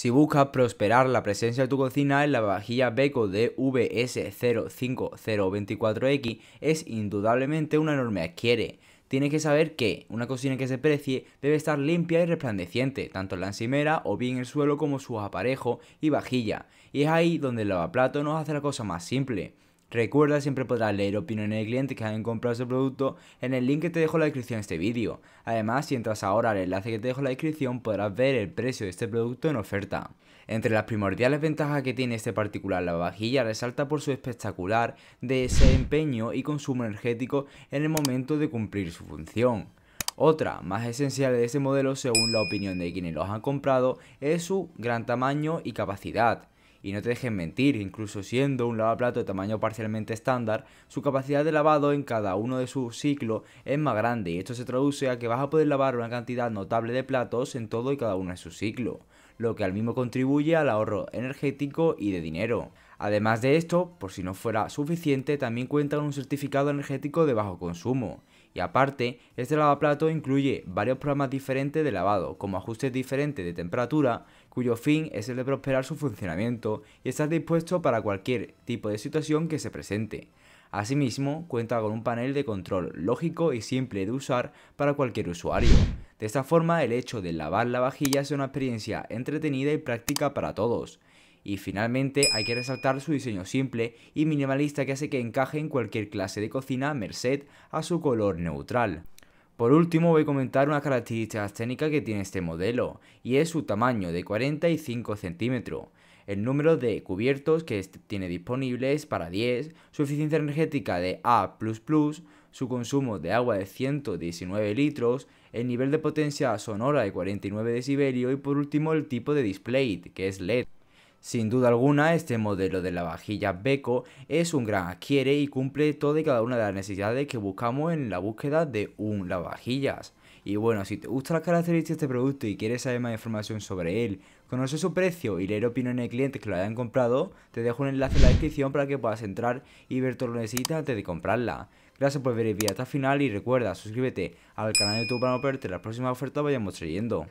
Si buscas prosperar la presencia de tu cocina en la vajilla Beko DVS05024X es indudablemente una enorme adquiere. Tienes que saber que una cocina que se precie debe estar limpia y resplandeciente, tanto en la encimera o bien el suelo como sus aparejos y vajilla, y es ahí donde el lavaplato nos hace la cosa más simple. Recuerda siempre podrás leer opiniones de clientes que han comprado este producto en el link que te dejo en la descripción de este vídeo. Además, si entras ahora al enlace que te dejo en la descripción podrás ver el precio de este producto en oferta. Entre las primordiales ventajas que tiene este particular lavavajillas resalta por su espectacular desempeño y consumo energético en el momento de cumplir su función. Otra, más esencial de este modelo según la opinión de quienes los han comprado, es su gran tamaño y capacidad. Y no te dejes mentir, incluso siendo un lavaplato de tamaño parcialmente estándar, su capacidad de lavado en cada uno de sus ciclos es más grande y esto se traduce a que vas a poder lavar una cantidad notable de platos en todo y cada uno de sus ciclos lo que al mismo contribuye al ahorro energético y de dinero. Además de esto, por si no fuera suficiente, también cuenta con un certificado energético de bajo consumo. Y aparte, este lavaplato incluye varios programas diferentes de lavado, como ajustes diferentes de temperatura, cuyo fin es el de prosperar su funcionamiento y estar dispuesto para cualquier tipo de situación que se presente. Asimismo, cuenta con un panel de control lógico y simple de usar para cualquier usuario. De esta forma, el hecho de lavar la vajilla es una experiencia entretenida y práctica para todos. Y finalmente hay que resaltar su diseño simple y minimalista que hace que encaje en cualquier clase de cocina merced a su color neutral. Por último voy a comentar una característica técnica que tiene este modelo, y es su tamaño de 45 centímetros el número de cubiertos que este tiene disponibles para 10, su eficiencia energética de A++, su consumo de agua de 119 litros, el nivel de potencia sonora de 49 siberio y por último el tipo de display, que es LED. Sin duda alguna, este modelo de vajilla Beko es un gran adquiere y cumple todas y cada una de las necesidades que buscamos en la búsqueda de un lavavajillas. Y bueno, si te gustan las características de este producto y quieres saber más información sobre él, conocer su precio y leer opiniones de clientes que lo hayan comprado, te dejo un enlace en la descripción para que puedas entrar y ver todo lo que necesitas antes de comprarla. Gracias por ver el video hasta el final y recuerda, suscríbete al canal de YouTube para no perderte las próximas ofertas que vayamos trayendo.